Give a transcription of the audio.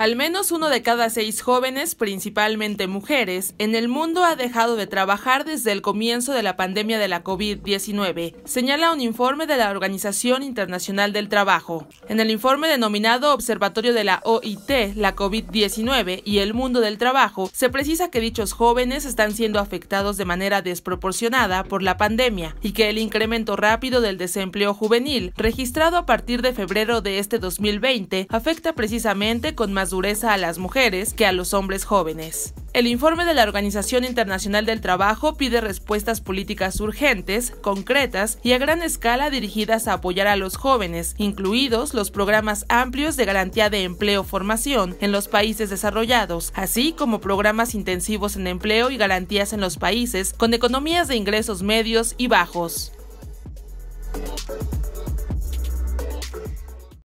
Al menos uno de cada seis jóvenes, principalmente mujeres, en el mundo ha dejado de trabajar desde el comienzo de la pandemia de la COVID-19, señala un informe de la Organización Internacional del Trabajo. En el informe denominado Observatorio de la OIT, la COVID-19 y el mundo del trabajo, se precisa que dichos jóvenes están siendo afectados de manera desproporcionada por la pandemia y que el incremento rápido del desempleo juvenil, registrado a partir de febrero de este 2020, afecta precisamente con más dureza a las mujeres que a los hombres jóvenes. El informe de la Organización Internacional del Trabajo pide respuestas políticas urgentes, concretas y a gran escala dirigidas a apoyar a los jóvenes, incluidos los programas amplios de garantía de empleo-formación en los países desarrollados, así como programas intensivos en empleo y garantías en los países con economías de ingresos medios y bajos.